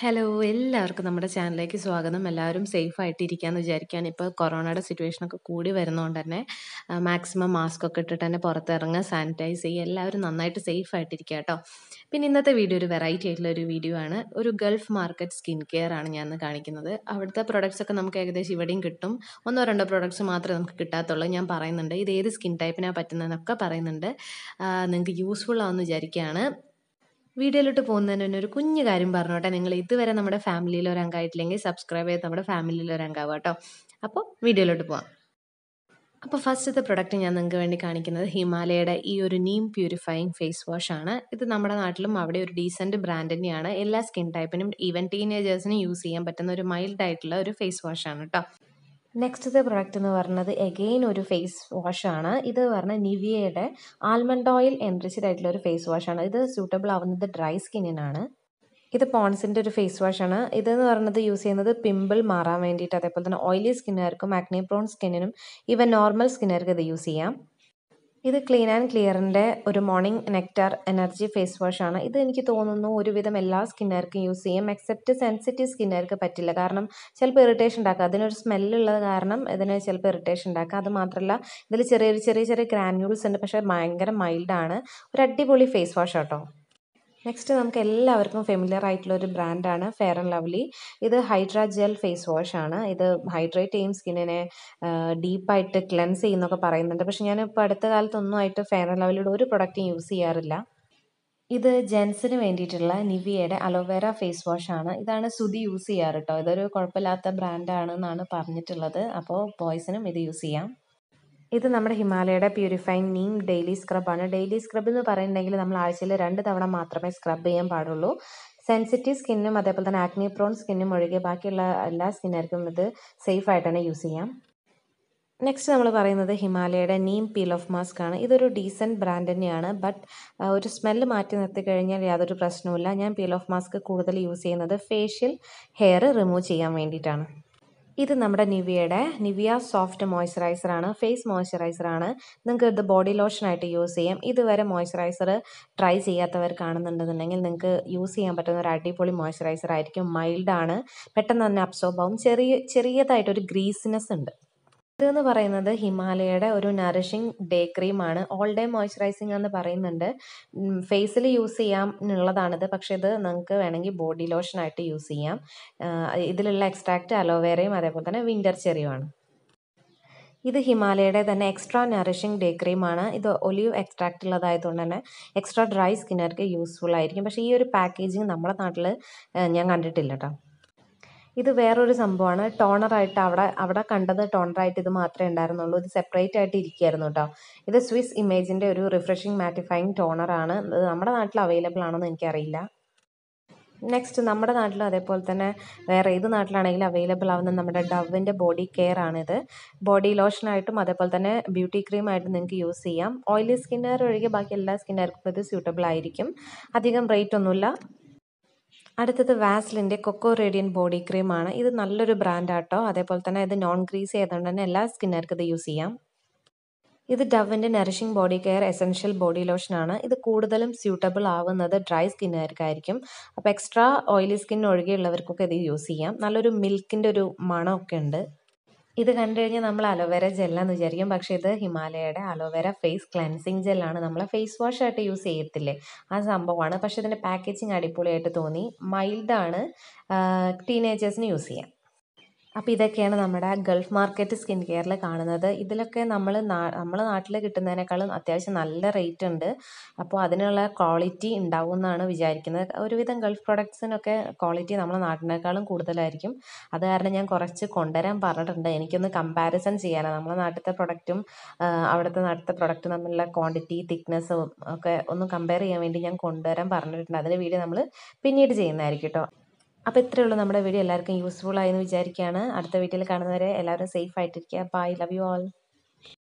hello എല്ലാവർക്കും നമ്മുടെ ചാനലിലേക്ക് സ്വാഗതം എല്ലാവരും സേഫ് ആയിട്ട് വിചാരിക്കുകയാണ് ഇപ്പോൾ കൊറോണയുടെ സിറ്റുവേഷനൊക്കെ കൂടി വരുന്നതുകൊണ്ട് തന്നെ മാക്സിമം മാസ്ക് ഒക്കെ ഇട്ടിട്ട് തന്നെ പുറത്തിറങ്ങുക സാനിറ്റൈസ് ചെയ്യുക എല്ലാവരും നന്നായിട്ട് സേഫ് ആയിട്ടിരിക്കുക കേട്ടോ പിന്നെ ഇന്നത്തെ വീഡിയോ ഒരു വെറൈറ്റി ആയിട്ടുള്ള ഒരു വീഡിയോ ആണ് ഒരു ഗൾഫ് മാർക്കറ്റ് സ്കിൻ കെയർ ആണ് ഞാൻ കാണിക്കുന്നത് അവിടുത്തെ പ്രൊഡക്ട്സ് ഒക്കെ നമുക്ക് ഏകദേശം ഇവിടെയും കിട്ടും ഒന്നോ രണ്ടോ പ്രൊഡക്ട്സ് മാത്രമേ നമുക്ക് കിട്ടാത്തുള്ളൂ ഞാൻ പറയുന്നുണ്ട് ഇത് ഏത് സ്കിൻ ടൈപ്പിനാണ് പറ്റുന്നതെന്നൊക്കെ പറയുന്നുണ്ട് നിങ്ങൾക്ക് യൂസ്ഫുൾ ആവുമെന്ന് വിചാരിക്കുകയാണ് വീഡിയോയിലോട്ട് പോകുന്നതിന് തന്നെ ഒരു കുഞ്ഞു കാര്യം പറഞ്ഞോട്ടെ നിങ്ങൾ ഇതുവരെ നമ്മുടെ ഫാമിലിയിൽ ഒരു അംഗമായിട്ടില്ലെങ്കിൽ സബ്സ്ക്രൈബ് ചെയ്ത് നമ്മുടെ ഫാമിലിയിൽ ഒരു അംഗമാവുക കേട്ടോ അപ്പോൾ വീഡിയോയിലോട്ട് പോവാം അപ്പോൾ ഫസ്റ്റത്തെ പ്രൊഡക്റ്റ് ഞാൻ നിങ്ങൾക്ക് വേണ്ടി കാണിക്കുന്നത് ഹിമാലയയുടെ ഈ ഒരു നീം പ്യൂരിഫയിങ് ഫേസ് വാഷ് ആണ് ഇത് നമ്മുടെ നാട്ടിലും അവിടെ ഒരു ഡീസൻറ്റ് ബ്രാൻഡ് തന്നെയാണ് എല്ലാ സ്കിൻ ടൈപ്പിനും ഈവൻ ടീനേജേഴ്സിനും യൂസ് ചെയ്യാൻ പറ്റുന്ന ഒരു മൈൽഡ് ആയിട്ടുള്ള ഒരു ഫേസ് വാഷ് ആണ് കേട്ടോ നെക്സ്റ്റത്തെ പ്രൊഡക്റ്റ് എന്ന് പറയുന്നത് എഗെയിൻ ഒരു ഫേസ് വാഷാണ് ഇത് പറഞ്ഞ നിവിയയുടെ ആൽമണ്ട് ഓയിൽ എൻറിച്ച്ഡ് ആയിട്ടുള്ള ഒരു ഫേസ് വാഷാണ് ഇത് സ്യൂട്ടബിൾ ആവുന്നത് ഡ്രൈ സ്കിന്നിനാണ് ഇത് പോൺസിൻ്റെ ഒരു ഫേസ് വാഷാണ് ഇതെന്ന് പറയുന്നത് യൂസ് ചെയ്യുന്നത് പിമ്പിൾ മാറാൻ വേണ്ടിയിട്ട് അതേപോലെ തന്നെ ഓയിലി സ്കിന്നുകാർക്കും ആക്നെ പ്രോൺ സ്കിന്നിനും ഇവൻ നോർമൽ സ്കിന്നുകാർക്കും ഇത് യൂസ് ചെയ്യാം ഇത് ക്ലീൻ ആൻഡ് ക്ലിയറിൻ്റെ ഒരു morning nectar energy face wash ആണ് ഇത് എനിക്ക് തോന്നുന്നു ഒരുവിധം എല്ലാ സ്കിന്നുകാർക്കും യൂസ് ചെയ്യും എക്സെപ്റ്റ് സെൻസിറ്റീവ് സ്കിന്നുകാർക്ക് പറ്റില്ല കാരണം ചിലപ്പോൾ ഇറിറ്റേഷൻ ഉണ്ടാക്കുക അതിനൊരു സ്മെല്ലുള്ളത് കാരണം ഇതിന് ചിലപ്പോൾ ഇറിറ്റേഷൻ ഉണ്ടാക്കുക അത് മാത്രമല്ല ഇതിൽ ചെറിയ ചെറിയ ചെറിയ ഗ്രാന്യൂൾസ് ഉണ്ട് പക്ഷേ ഭയങ്കര മൈൽഡാണ് ഒരു അടിപൊളി ഫേസ് വാഷ് കേട്ടോ നെക്സ്റ്റ് നമുക്ക് എല്ലാവർക്കും ഫെമിലിയർ ആയിട്ടുള്ള ഒരു ബ്രാൻഡാണ് ഫെയർ ആൻഡ് ലവ്ലി ഇത് ഹൈഡ്രാ ജെൽ ഫേസ് വാഷ് ആണ് ഇത് ഹൈഡ്രേറ്റ് ചെയ്യും സ്കിന്നിനെ ഡീപ്പായിട്ട് ക്ലെൻസ് ചെയ്യുന്നൊക്കെ പറയുന്നുണ്ട് പക്ഷെ ഞാൻ ഇപ്പോൾ അടുത്ത കാലത്തൊന്നും ആയിട്ട് ഫെയർ ആൻഡ് ലവ്ലിയുടെ ഒരു പ്രൊഡക്റ്റും യൂസ് ചെയ്യാറില്ല ഇത് ജെൻസിന് വേണ്ടിയിട്ടുള്ള നിവിയയുടെ അലോവേര ഫേസ് വാഷ് ആണ് ഇതാണ് സുതി യൂസ് ചെയ്യാറ് കേട്ടോ ഇതൊരു കുഴപ്പമില്ലാത്ത ബ്രാൻഡാണെന്നാണ് പറഞ്ഞിട്ടുള്ളത് അപ്പോൾ ബോയ്സിനും ഇത് യൂസ് ചെയ്യാം ഇത് നമ്മുടെ ഹിമാലയയുടെ പ്യൂരിഫൈങ് നീം ഡെയിലി സ്ക്രബാണ് ഡെയിലി സ്ക്രബ് എന്ന് പറയുന്നുണ്ടെങ്കിൽ നമ്മൾ ആഴ്ചയിൽ രണ്ട് തവണ മാത്രമേ സ്ക്രബ് ചെയ്യാൻ പാടുള്ളൂ സെൻസിറ്റീവ് സ്കിന്നും അതേപോലെ തന്നെ ആക്നി പ്രോൺ സ്കിന്നും ഒഴികെ ബാക്കിയുള്ള എല്ലാ സ്കിന്നർക്കും ഇത് സേഫ് ആയിട്ട് തന്നെ യൂസ് ചെയ്യാം നെക്സ്റ്റ് നമ്മൾ പറയുന്നത് ഹിമാലയയുടെ നീം പീൽ ഓഫ് മാസ്ക് ആണ് ഇതൊരു ഡീസൻറ്റ് ബ്രാൻഡ് തന്നെയാണ് ബട്ട് ഒരു സ്മെല്ല് മാറ്റി നിർത്തി കഴിഞ്ഞാൽ യാതൊരു പ്രശ്നവുമില്ല ഞാൻ പീൽ ഓഫ് മാസ്ക് കൂടുതൽ യൂസ് ചെയ്യുന്നത് ഫേഷ്യൽ ഹെയർ റിമൂവ് ചെയ്യാൻ വേണ്ടിയിട്ടാണ് ഇത് നമ്മുടെ നിവിയയുടെ നിവിയ സോഫ്റ്റ് മോയ്സ്ചറൈസർ ആണ് ഫേസ് മോയ്സ്ചറൈസർ ആണ് നിങ്ങൾക്ക് ഇത് ബോഡി ലോഷനായിട്ട് യൂസ് ചെയ്യാം ഇതുവരെ മോയ്സ്ചറൈസർ ട്രൈ ചെയ്യാത്തവർ നിങ്ങൾക്ക് യൂസ് ചെയ്യാൻ പറ്റുന്ന ഒരു അടിപൊളി മോയ്സ്ചറൈസർ ആയിരിക്കും മൈൽഡാണ് പെട്ടെന്ന് തന്നെ അബ്സോർബ് ആവും ചെറിയ ചെറിയതായിട്ടൊരു ഗ്രീസിനെസ് ഉണ്ട് ഇതെന്ന് പറയുന്നത് ഹിമാലയയുടെ ഒരു നറിഷിംഗ് ഡേ ക്രീമാണ് ഓൾ ഡേ മോയ്സ്ചറൈസിംഗ് എന്ന് പറയുന്നുണ്ട് ഫേസിൽ യൂസ് ചെയ്യാം എന്നുള്ളതാണിത് പക്ഷേ ഇത് നിങ്ങൾക്ക് വേണമെങ്കിൽ ബോഡി ലോഷനായിട്ട് യൂസ് ചെയ്യാം ഇതിലുള്ള എക്സ്ട്രാക്റ്റ് അലോവേരയും അതേപോലെ തന്നെ വിൻ്റർ ചെറിയുമാണ് ഇത് ഹിമാലയയുടെ തന്നെ എക്സ്ട്രാ നറിഷിംഗ് ഡേ ക്രീമാണ് ഇത് ഒലിവ് എക്സ്ട്രാക്റ്റ് ഉള്ളതായതുകൊണ്ട് തന്നെ എക്സ്ട്രാ ഡ്രൈ സ്കിന്നർക്ക് യൂസ്ഫുൾ ആയിരിക്കും പക്ഷേ ഈ ഒരു പാക്കേജിങ് നമ്മുടെ നാട്ടിൽ ഞാൻ കണ്ടിട്ടില്ല കേട്ടോ ഇത് വേറൊരു സംഭവമാണ് ടോണറായിട്ട് അവിടെ അവിടെ കണ്ടത് ടോണറായിട്ട് ഇത് മാത്രമേ ഉണ്ടായിരുന്നുള്ളൂ ഇത് സെപ്പറേറ്റ് ആയിട്ട് ഇരിക്കുകയായിരുന്നു കേട്ടോ ഇത് സ്വിസ് ഇമേജിൻ്റെ ഒരു റിഫ്രഷിങ് മാറ്റിഫയിങ് ടോണറാണ് ഇത് നമ്മുടെ നാട്ടിൽ അവൈലബിൾ ആണെന്ന് എനിക്കറിയില്ല നെക്സ്റ്റ് നമ്മുടെ നാട്ടിലും അതേപോലെ തന്നെ വേറെ ഏത് നാട്ടിലാണെങ്കിലും അവൈലബിൾ ആവുന്ന നമ്മുടെ ഡവിൻ്റെ ബോഡി കെയർ ആണിത് ബോഡി ലോഷനായിട്ടും അതേപോലെ തന്നെ ബ്യൂട്ടി ക്രീം ആയിട്ടും നിങ്ങൾക്ക് യൂസ് ചെയ്യാം ഓയിലി സ്കിന്നുകാർ ഒഴികെ ബാക്കി എല്ലാ സ്കിന്നുകാർക്കും ഇത് സ്യൂട്ടബിൾ ആയിരിക്കും അധികം റേറ്റ് ഒന്നുമില്ല അടുത്തത് വാസ്ലിൻ്റെ കൊക്കോ റേഡിയൻ ബോഡി ക്രീമാണ് ഇത് നല്ലൊരു ബ്രാൻഡാട്ടോ അതേപോലെ തന്നെ ഇത് നോൺ ഗ്രീസി ആയതുകൊണ്ട് തന്നെ എല്ലാ സ്കിന്നർക്കും ഇത് യൂസ് ചെയ്യാം ഇത് ഡവിൻ്റെ nourishing body care essential body ലോഷനാണ് ഇത് കൂടുതലും സ്യൂട്ടബിൾ ആവുന്നത് ഡ്രൈ സ്കിന്നുകാർക്കായിരിക്കും അപ്പോൾ എക്സ്ട്രാ ഓയിലി സ്കിൻ ഇത് യൂസ് ചെയ്യാം നല്ലൊരു മിൽക്കിൻ്റെ ഒരു മണമൊക്കെ ഉണ്ട് ഇത് കണ്ടു കഴിഞ്ഞാൽ നമ്മൾ അലോവേര ജെല്ലാന്ന് വിചാരിക്കും പക്ഷേ ഇത് ഹിമാലയയുടെ അലോവേര ഫേസ് ക്ലൻസിങ് ജെല്ലാണ് നമ്മൾ ഫേസ് വാഷ് ആയിട്ട് യൂസ് ചെയ്യത്തില്ലേ ആ സംഭവമാണ് പക്ഷേ ഇതിൻ്റെ പാക്കേജിങ് അടിപൊളിയായിട്ട് തോന്നി മൈൽഡാണ് ടീനേജേഴ്സിന് യൂസ് ചെയ്യാം അപ്പോൾ ഇതൊക്കെയാണ് നമ്മുടെ ഗൾഫ് മാർക്കറ്റ് സ്കിൻ കെയറിൽ കാണുന്നത് ഇതിലൊക്കെ നമ്മൾ നമ്മൾ നാട്ടിൽ കിട്ടുന്നതിനേക്കാളും അത്യാവശ്യം നല്ല റേറ്റ് ഉണ്ട് അപ്പോൾ അതിനുള്ള ക്വാളിറ്റി ഉണ്ടാവും എന്നാണ് വിചാരിക്കുന്നത് ഒരുവിധം ഗൾഫ് പ്രൊഡക്ട്സിനൊക്കെ ക്വാളിറ്റി നമ്മളെ നാട്ടിനേക്കാളും കൂടുതലായിരിക്കും അത് കാരണം ഞാൻ കുറച്ച് കൊണ്ടുവരാൻ പറഞ്ഞിട്ടുണ്ട് എനിക്കൊന്ന് കമ്പാരിസൺ ചെയ്യാനാണ് നമ്മളെ നാട്ടിലത്തെ പ്രൊഡക്റ്റും അവിടുത്തെ നാട്ടിലത്തെ പ്രൊഡക്റ്റും തമ്മിലുള്ള ക്വാണ്ടിറ്റി തിക്നെസ്സും ഒക്കെ ഒന്ന് കമ്പയർ ചെയ്യാൻ വേണ്ടി ഞാൻ കൊണ്ടുവരാൻ പറഞ്ഞിട്ടുണ്ട് അതിൻ്റെ വീഡിയോ നമ്മൾ പിന്നീട് ചെയ്യുന്നതായിരിക്കും കേട്ടോ അപ്പോൾ ഇത്രയേ ഉള്ളൂ നമ്മുടെ വീഡിയോ എല്ലാവർക്കും യൂസ്ഫുൾ ആയെന്ന് വിചാരിക്കുകയാണ് അടുത്ത വീഡിയോയിൽ കാണുന്നവരെ എല്ലാവരും സേഫ് ആയിട്ടിരിക്കുക ബൈ ലവ് യു ആൾ